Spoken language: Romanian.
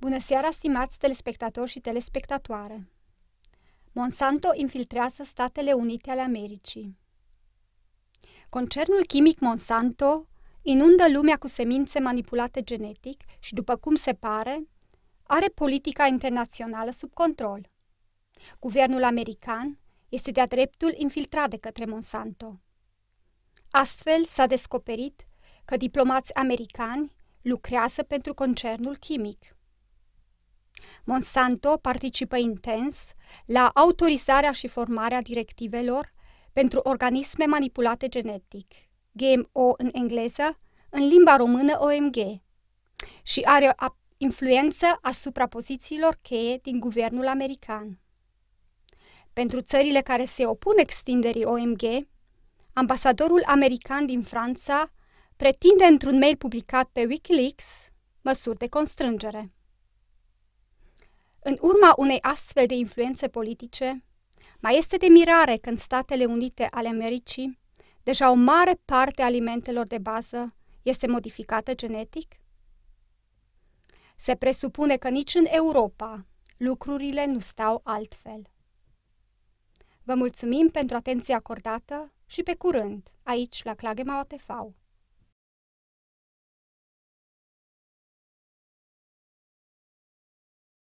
Bună seara, stimați telespectatori și telespectatoare! Monsanto infiltrează Statele Unite ale Americii. Concernul chimic Monsanto inundă lumea cu semințe manipulate genetic și, după cum se pare, are politica internațională sub control. Guvernul american este de-a dreptul infiltrat de către Monsanto. Astfel s-a descoperit că diplomați americani lucrează pentru concernul chimic. Monsanto participă intens la autorizarea și formarea directivelor pentru organisme manipulate genetic, GMO în engleză, în limba română OMG, și are o influență asupra pozițiilor cheie din guvernul american. Pentru țările care se opun extinderii OMG, ambasadorul american din Franța pretinde într-un mail publicat pe Wikileaks măsuri de constrângere. În urma unei astfel de influențe politice, mai este de mirare că în Statele Unite ale Americii, deja o mare parte a alimentelor de bază este modificată genetic? Se presupune că nici în Europa lucrurile nu stau altfel. Vă mulțumim pentru atenția acordată și pe curând, aici la Clagema TV.